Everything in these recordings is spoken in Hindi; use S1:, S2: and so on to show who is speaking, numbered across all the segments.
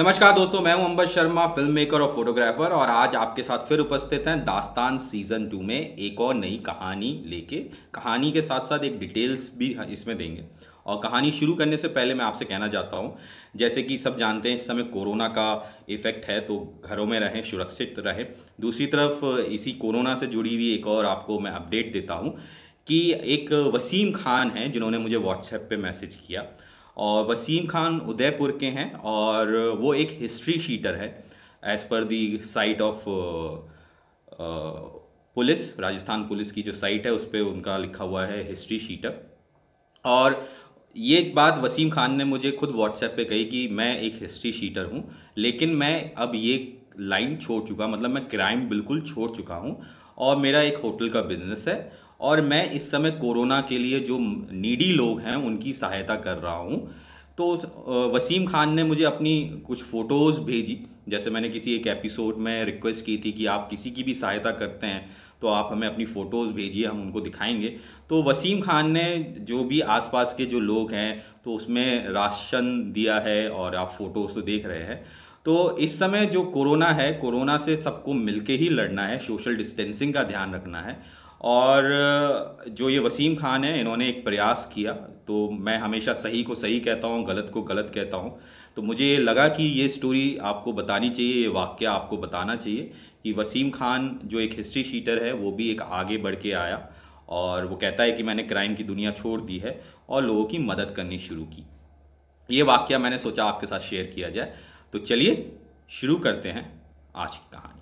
S1: नमस्कार दोस्तों मैं हूं अंबर शर्मा फिल्म मेकर और फोटोग्राफर और आज आपके साथ फिर उपस्थित हैं दास्तान सीजन टू में एक और नई कहानी लेके कहानी के साथ साथ एक डिटेल्स भी इसमें देंगे और कहानी शुरू करने से पहले मैं आपसे कहना चाहता हूँ जैसे कि सब जानते हैं इस समय कोरोना का इफ़ेक्ट है तो घरों में रहें सुरक्षित रहें दूसरी तरफ इसी कोरोना से जुड़ी हुई एक और आपको मैं अपडेट देता हूँ कि एक वसीम खान हैं जिन्होंने मुझे व्हाट्सएप पर मैसेज किया और वसीम खान उदयपुर के हैं और वो एक हिस्ट्री शीटर है as per the site of police Rajasthan police की जो साइट है उस पर उनका लिखा हुआ है हिस्ट्री शीटर और ये एक बात वसीम खान ने मुझे खुद व्हाट्सएप पे कही कि मैं एक हिस्ट्री शीटर हूँ लेकिन मैं अब ये लाइन छोड़ चुका मतलब मैं क्राइम बिल्कुल छोड़ चुका हूँ और मेरा एक होटल का बिजनेस है और मैं इस समय कोरोना के लिए जो नीडी लोग हैं उनकी सहायता कर रहा हूँ तो वसीम खान ने मुझे अपनी कुछ फ़ोटोज़ भेजी जैसे मैंने किसी एक एपिसोड में रिक्वेस्ट की थी कि आप किसी की भी सहायता करते हैं तो आप हमें अपनी फ़ोटोज़ भेजिए हम उनको दिखाएंगे तो वसीम खान ने जो भी आसपास के जो लोग हैं तो उसमें राशन दिया है और आप फ़ोटोज़ तो देख रहे हैं तो इस समय जो कोरोना है कोरोना से सबको मिलके ही लड़ना है सोशल डिस्टेंसिंग का ध्यान रखना है और जो ये वसीम खान है इन्होंने एक प्रयास किया तो मैं हमेशा सही को सही कहता हूँ गलत को गलत कहता हूँ तो मुझे लगा कि ये स्टोरी आपको बतानी चाहिए ये वाक्य आपको बताना चाहिए कि वसीम खान जो एक हिस्ट्री शीटर है वो भी एक आगे बढ़ के आया और वो कहता है कि मैंने क्राइम की दुनिया छोड़ दी है और लोगों की मदद करनी शुरू की ये वाक्य मैंने सोचा आपके साथ शेयर किया जाए तो चलिए शुरू करते हैं आज की कहानी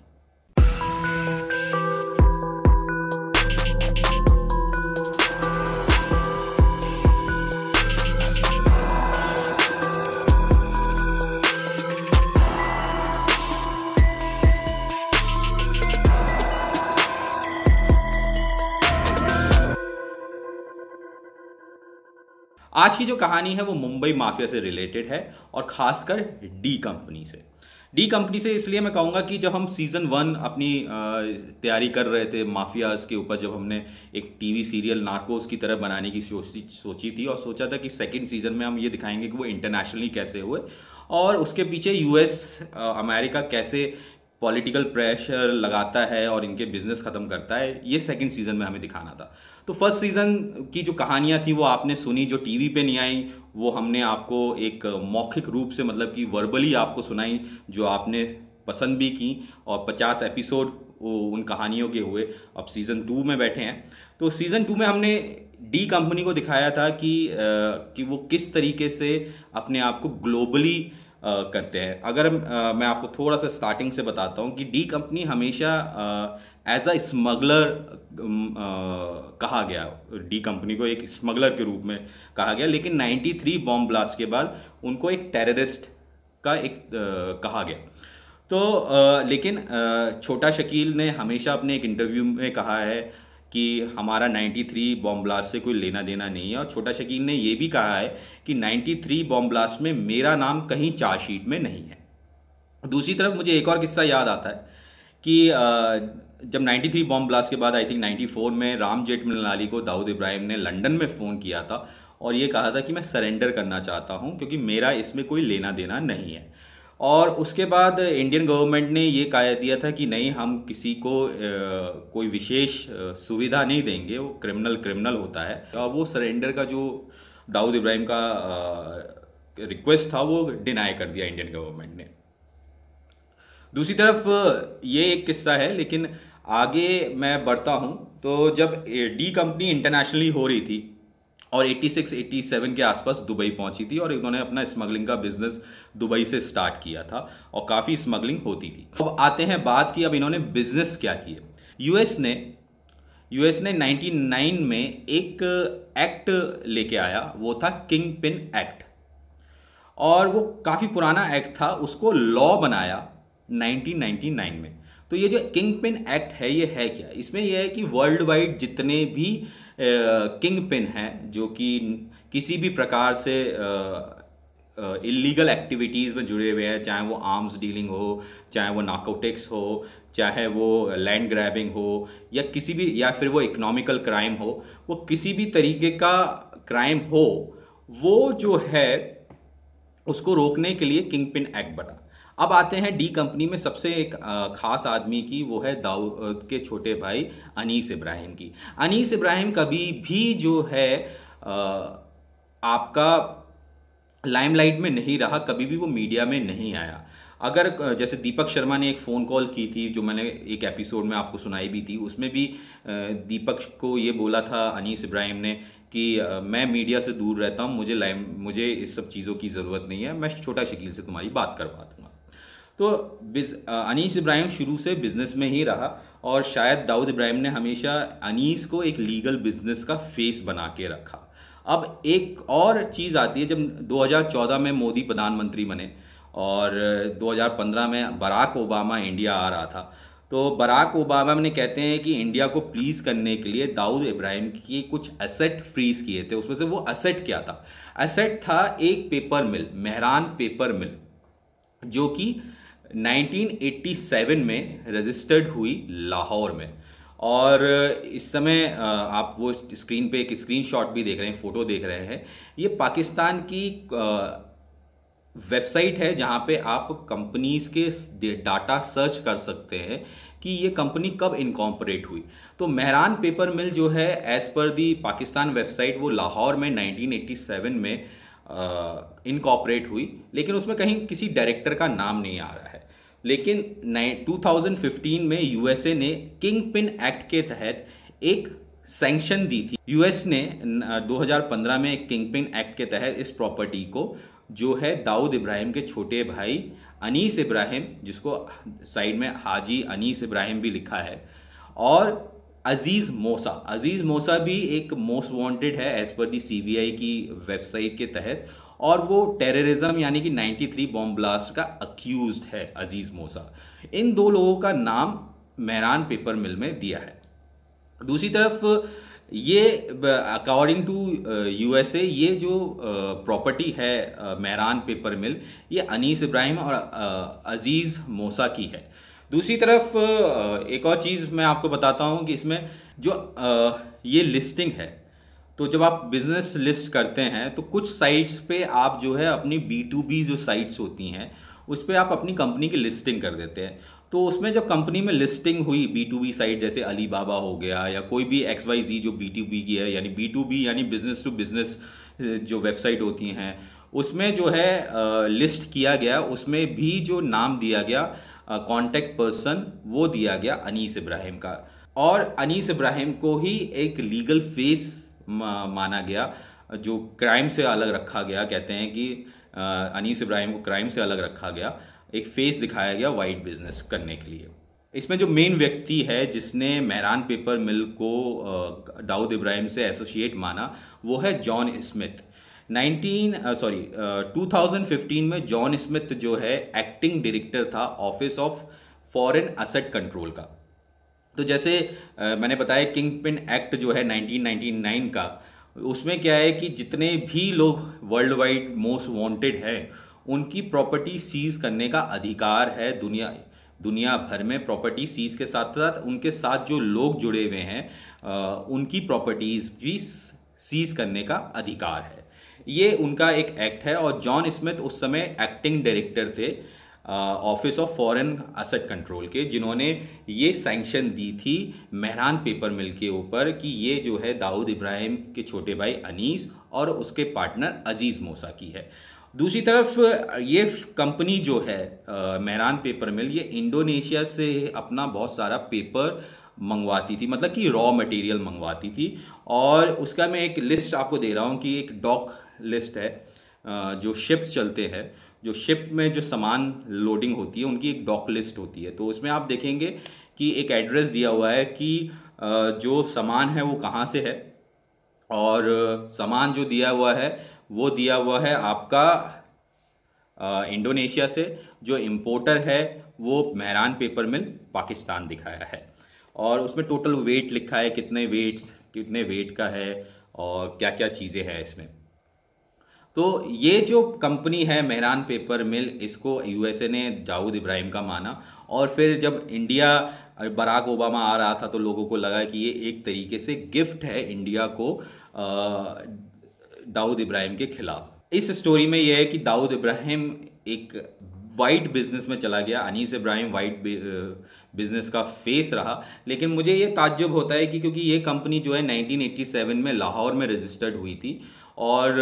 S1: आज की जो कहानी है वो मुंबई माफिया से रिलेटेड है और खासकर डी कंपनी से डी कंपनी से इसलिए मैं कहूँगा कि जब हम सीज़न वन अपनी तैयारी कर रहे थे माफियाज के ऊपर जब हमने एक टीवी सीरियल नार्कोस की तरह बनाने की सोची सोची थी और सोचा था कि सेकंड सीज़न में हम ये दिखाएंगे कि वो इंटरनेशनली कैसे हुए और उसके पीछे यूएस अमेरिका कैसे पॉलिटिकल प्रेशर लगाता है और इनके बिजनेस ख़त्म करता है ये सेकंड सीज़न में हमें दिखाना था तो फर्स्ट सीज़न की जो कहानियाँ थी वो आपने सुनी जो टीवी पे नहीं आई वो हमने आपको एक मौखिक रूप से मतलब कि वर्बली आपको सुनाई जो आपने पसंद भी की और 50 एपिसोड उन कहानियों के हुए अब सीज़न टू में बैठे हैं तो सीज़न टू में हमने डी कंपनी को दिखाया था कि आ, कि वो किस तरीके से अपने आप को ग्लोबली करते हैं अगर मैं आपको थोड़ा सा स्टार्टिंग से बताता हूँ कि डी कंपनी हमेशा एज अ स्मगलर कहा गया डी कंपनी को एक स्मगलर के रूप में कहा गया लेकिन 93 बॉम्ब ब्लास्ट के बाद उनको एक टेररिस्ट का एक कहा गया तो लेकिन छोटा शकील ने हमेशा अपने एक इंटरव्यू में कहा है कि हमारा 93 बॉम्ब ब्लास्ट से कोई लेना देना नहीं है और छोटा शकीन ने यह भी कहा है कि 93 बॉम्ब ब्लास्ट में मेरा नाम कहीं चार्जशीट में नहीं है दूसरी तरफ मुझे एक और किस्सा याद आता है कि जब 93 बॉम्ब ब्लास्ट के बाद आई थिंक 94 में राम जेठ मिलनाली को दाऊद इब्राहिम ने लंदन में फ़ोन किया था और ये कहा था कि मैं सरेंडर करना चाहता हूँ क्योंकि मेरा इसमें कोई लेना देना नहीं है और उसके बाद इंडियन गवर्नमेंट ने ये कहा दिया था कि नहीं हम किसी को कोई विशेष सुविधा नहीं देंगे वो क्रिमिनल क्रिमिनल होता है और तो वो सरेंडर का जो दाऊद इब्राहिम का रिक्वेस्ट था वो डिनाई कर दिया इंडियन गवर्नमेंट ने दूसरी तरफ ये एक किस्सा है लेकिन आगे मैं बढ़ता हूँ तो जब डी कंपनी इंटरनेशनली हो रही थी और 86, 87 के आसपास दुबई पहुंची थी और इन्होंने अपना स्मगलिंग का बिजनेस दुबई से स्टार्ट किया था और काफ़ी स्मगलिंग होती थी अब आते हैं बात की अब इन्होंने बिजनेस क्या किए यूएस ने यूएस ने 99 में एक एक्ट लेके आया वो था किंग पिन एक्ट और वो काफ़ी पुराना एक्ट था उसको लॉ बनाया 1999 में तो ये जो किंग पिन एक्ट है ये है क्या इसमें यह है कि वर्ल्ड वाइड जितने भी किंग पिन हैं जो कि किसी भी प्रकार से इलीगल एक्टिविटीज़ में जुड़े हुए हैं चाहे वो आर्म्स डीलिंग हो चाहे वो नाकोटिक्स हो चाहे वो लैंड ग्रैबिंग हो या किसी भी या फिर वो इकोनॉमिकल क्राइम हो वो किसी भी तरीके का क्राइम हो वो जो है उसको रोकने के लिए किंग पिन एक्ट बना अब आते हैं डी कंपनी में सबसे एक खास आदमी की वो है दाऊद के छोटे भाई अनीस इब्राहिम की अनीस इब्राहिम कभी भी जो है आपका लाइमलाइट में नहीं रहा कभी भी वो मीडिया में नहीं आया अगर जैसे दीपक शर्मा ने एक फ़ोन कॉल की थी जो मैंने एक एपिसोड में आपको सुनाई भी थी उसमें भी दीपक को ये बोला था अनीस इब्राहिम ने कि मैं मीडिया से दूर रहता हूँ मुझे लाइम मुझे इस सब चीज़ों की ज़रूरत नहीं है मैं छोटा शकील से तुम्हारी बात करवा दूँगा तो बिज अनीस इब्राहिम शुरू से बिज़नेस में ही रहा और शायद दाऊद इब्राहिम ने हमेशा अनीस को एक लीगल बिज़नेस का फेस बना के रखा अब एक और चीज़ आती है जब 2014 में मोदी प्रधानमंत्री बने और 2015 में बराक ओबामा इंडिया आ रहा था तो बराक ओबामा ने कहते हैं कि इंडिया को प्लीज़ करने के लिए दाऊद इब्राहिम के कुछ असेट फ्रीज किए थे उसमें से वो असेट क्या था एसेट था एक paper mill Mehran paper mill जो कि 1987 में रजिस्टर्ड हुई लाहौर में और इस समय आप वो स्क्रीन पे एक स्क्रीनशॉट भी देख रहे हैं फ़ोटो देख रहे हैं ये पाकिस्तान की वेबसाइट है जहाँ पे आप कंपनीज़ के डाटा सर्च कर सकते हैं कि ये कंपनी कब इनकॉम्परेट हुई तो मेहरान पेपर मिल जो है एज़ पर दी पाकिस्तान वेबसाइट वो लाहौर में 1987 में इनकॉपरेट हुई लेकिन उसमें कहीं किसी डायरेक्टर का नाम नहीं आ रहा है लेकिन 2015 में यूएसए ने किंग पिन एक्ट के तहत एक सैंक्शन दी थी यूएस ने 2015 में किंग पिन एक्ट के तहत इस प्रॉपर्टी को जो है दाऊद इब्राहिम के छोटे भाई अनीस इब्राहिम जिसको साइड में हाजी अनीस इब्राहिम भी लिखा है और अजीज़ मोसा अजीज़ मोसा भी एक मोस्ट वांटेड है एज़ पर दी सीबीआई की वेबसाइट के तहत और वो टेररिज्म यानी कि 93 बॉम्ब ब्लास्ट का अक्यूज है अजीज़ मोसा इन दो लोगों का नाम मेहरान पेपर मिल में दिया है दूसरी तरफ ये अकॉर्डिंग टू यूएसए ये जो प्रॉपर्टी uh, है uh, मेहरान पेपर मिल ये अनीस इब्राहिम और uh, अजीज़ मोसा की है दूसरी तरफ एक और चीज़ मैं आपको बताता हूँ कि इसमें जो ये लिस्टिंग है तो जब आप बिजनेस लिस्ट करते हैं तो कुछ साइट्स पे आप जो है अपनी बी टू बी जो साइट्स होती हैं उस पर आप अपनी कंपनी की लिस्टिंग कर देते हैं तो उसमें जब कंपनी में लिस्टिंग हुई बी टू बी साइट जैसे अली बाबा हो गया या कोई भी एक्स वाई जी जो बी टू बी की है यानी बी टू बी यानी बिजनेस टू बिजनेस जो वेबसाइट होती हैं उसमें जो है लिस्ट किया गया उसमें भी जो नाम दिया गया कॉन्टैक्ट पर्सन वो दिया गया अनीस इब्राहिम का और अनीस इब्राहिम को ही एक लीगल फेस माना गया जो क्राइम से अलग रखा गया कहते हैं कि अनीस इब्राहिम को क्राइम से अलग रखा गया एक फेस दिखाया गया वाइट बिजनेस करने के लिए इसमें जो मेन व्यक्ति है जिसने मैरान पेपर मिल को दाऊद इब्राहिम से एसोसिएट माना वो है John Smith 19 sorry uh, uh, 2015 में जॉन स्मिथ जो है एक्टिंग डायरेक्टर था office of foreign asset control का तो जैसे आ, मैंने बताया किंग पिन एक्ट जो है 1999 का उसमें क्या है कि जितने भी लोग वर्ल्ड वाइड मोस्ट वांटेड है उनकी प्रॉपर्टी सीज करने का अधिकार है दुनिया दुनिया भर में प्रॉपर्टी सीज के साथ साथ उनके साथ जो लोग जुड़े हुए हैं उनकी प्रॉपर्टीज़ भी सीज करने का अधिकार है ये उनका एक एक्ट है और जॉन स्मिथ उस समय एक्टिंग डायरेक्टर थे office of foreign asset control के जिन्होंने ये सैंक्शन दी थी मेहरान पेपर मिल के ऊपर कि ये जो है दाऊद इब्राहिम के छोटे भाई अनीस और उसके पार्टनर अजीज़ मोसा की है दूसरी तरफ ये कंपनी जो है मेहरान पेपर मिल ये इंडोनेशिया से अपना बहुत सारा पेपर मंगवाती थी मतलब कि रॉ मटेरियल मंगवाती थी और उसका मैं एक लिस्ट आपको दे रहा हूँ कि एक डॉक लिस्ट है जो शिप चलते हैं जो शिप में जो सामान लोडिंग होती है उनकी एक डॉक लिस्ट होती है तो उसमें आप देखेंगे कि एक एड्रेस दिया हुआ है कि जो सामान है वो कहाँ से है और सामान जो दिया हुआ है वो दिया हुआ है आपका इंडोनेशिया से जो इम्पोर्टर है वो मेहरान पेपर मिल पाकिस्तान दिखाया है और उसमें टोटल वेट लिखा है कितने वेट्स कितने वेट का है और क्या क्या चीज़ें हैं इसमें तो ये जो कंपनी है मेहरान पेपर मिल इसको यूएसए ने दाऊद इब्राहिम का माना और फिर जब इंडिया बराक ओबामा आ रहा था तो लोगों को लगा कि ये एक तरीके से गिफ्ट है इंडिया को दाऊद इब्राहिम के खिलाफ इस स्टोरी में यह है कि दाऊद इब्राहिम एक वाइट बिजनेस में चला गया अनीस इब्राहिम वाइट बिजनेस का फेस रहा लेकिन मुझे ये ताज्जुब होता है कि क्योंकि ये कंपनी जो है 1987 में लाहौर में रजिस्टर्ड हुई थी और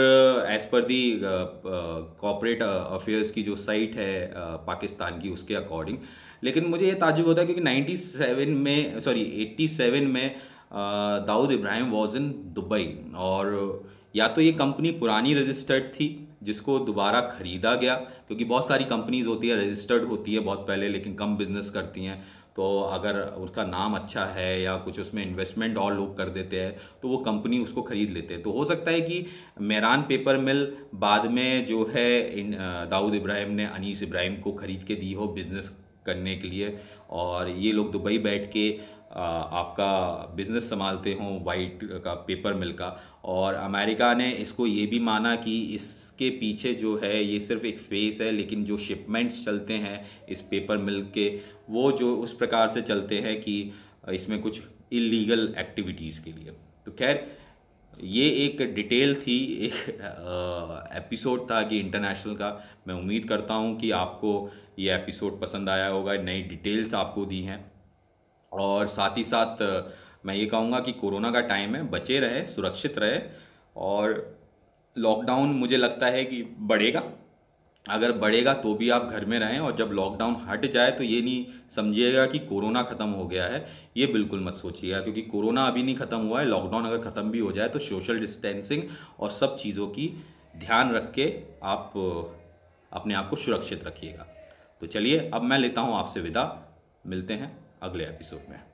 S1: एज़ पर दी कॉपरेट अफेयर्स की जो साइट है uh, पाकिस्तान की उसके अकॉर्डिंग लेकिन मुझे ये ताजुब होता है क्योंकि 97 में सॉरी 87 में uh, Dawood Ibrahim was in Dubai और या तो ये कंपनी पुरानी रजिस्टर्ड थी जिसको दोबारा ख़रीदा गया क्योंकि बहुत सारी कंपनीज होती है रजिस्टर्ड होती है बहुत पहले लेकिन कम बिजनेस करती हैं तो अगर उसका नाम अच्छा है या कुछ उसमें इन्वेस्टमेंट और लोग कर देते हैं तो वो कंपनी उसको ख़रीद लेते हैं तो हो सकता है कि मेरान पेपर मिल बाद में जो है इन दाऊद इब्राहिम ने अनीस इब्राहिम को ख़रीद के दी हो बिज़नेस करने के लिए और ये लोग दुबई बैठ के आपका बिज़नेस संभालते हों वाइट का पेपर मिल का और अमेरिका ने इसको ये भी माना कि इस के पीछे जो है ये सिर्फ एक फेस है लेकिन जो शिपमेंट्स चलते हैं इस पेपर मिल के वो जो उस प्रकार से चलते हैं कि इसमें कुछ इलीगल एक्टिविटीज़ के लिए तो खैर ये एक डिटेल थी एक एपिसोड था कि इंटरनेशनल का मैं उम्मीद करता हूँ कि आपको ये एपिसोड पसंद आया होगा नई डिटेल्स आपको दी हैं और साथ ही साथ मैं ये कहूँगा कि कोरोना का टाइम है बचे रहे सुरक्षित रहे और लॉकडाउन मुझे लगता है कि बढ़ेगा अगर बढ़ेगा तो भी आप घर में रहें और जब लॉकडाउन हट जाए तो ये नहीं समझिएगा कि कोरोना ख़त्म हो गया है ये बिल्कुल मत सोचिएगा क्योंकि कोरोना अभी नहीं ख़त्म हुआ है लॉकडाउन अगर ख़त्म भी हो जाए तो सोशल डिस्टेंसिंग और सब चीज़ों की ध्यान रख के आप अपने आप को सुरक्षित रखिएगा तो चलिए अब मैं लेता हूँ आपसे विदा मिलते हैं अगले एपिसोड में